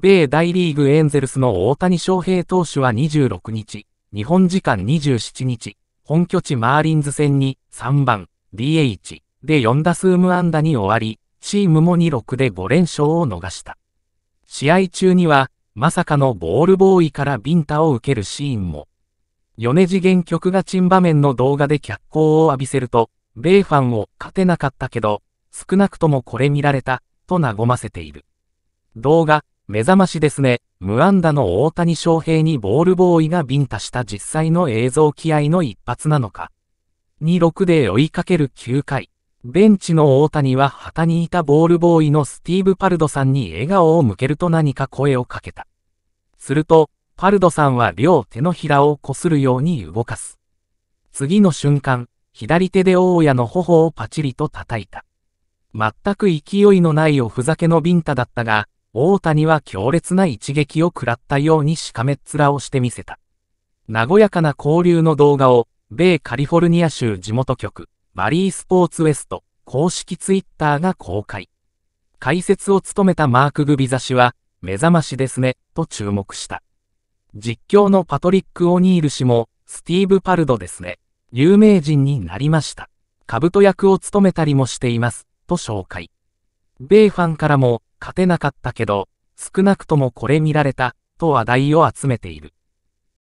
米大リーグエンゼルスの大谷翔平投手は26日、日本時間27日、本拠地マーリンズ戦に3番 DH で4打数無安打に終わり、チームも2-6で5連勝を逃した。試合中には、まさかのボールボーイからビンタを受けるシーンも。米次元曲がチ場面の動画で脚光を浴びせると、米ファンを勝てなかったけど、少なくともこれ見られた、と和ませている。動画、目覚ましですね。無安打の大谷翔平にボールボーイがビンタした実際の映像気合の一発なのか。2-6で追いかける9回。ベンチの大谷は旗にいたボールボーイのスティーブ・パルドさんに笑顔を向けると何か声をかけた。すると、パルドさんは両手のひらをこするように動かす。次の瞬間、左手で大家の頬をパチリと叩いた。全く勢いのないおふざけのビンタだったが、大谷は強烈な一撃を食らったようにしかめっ面をしてみせた。和やかな交流の動画を、米カリフォルニア州地元局、マリースポーツウエスト、公式ツイッターが公開。解説を務めたマーク・グビザ氏は、目覚ましですね、と注目した。実況のパトリック・オニール氏も、スティーブ・パルドですね、有名人になりました。兜役を務めたりもしています、と紹介。米ファンからも、勝てなかったけど、少なくともこれ見られた、と話題を集めている。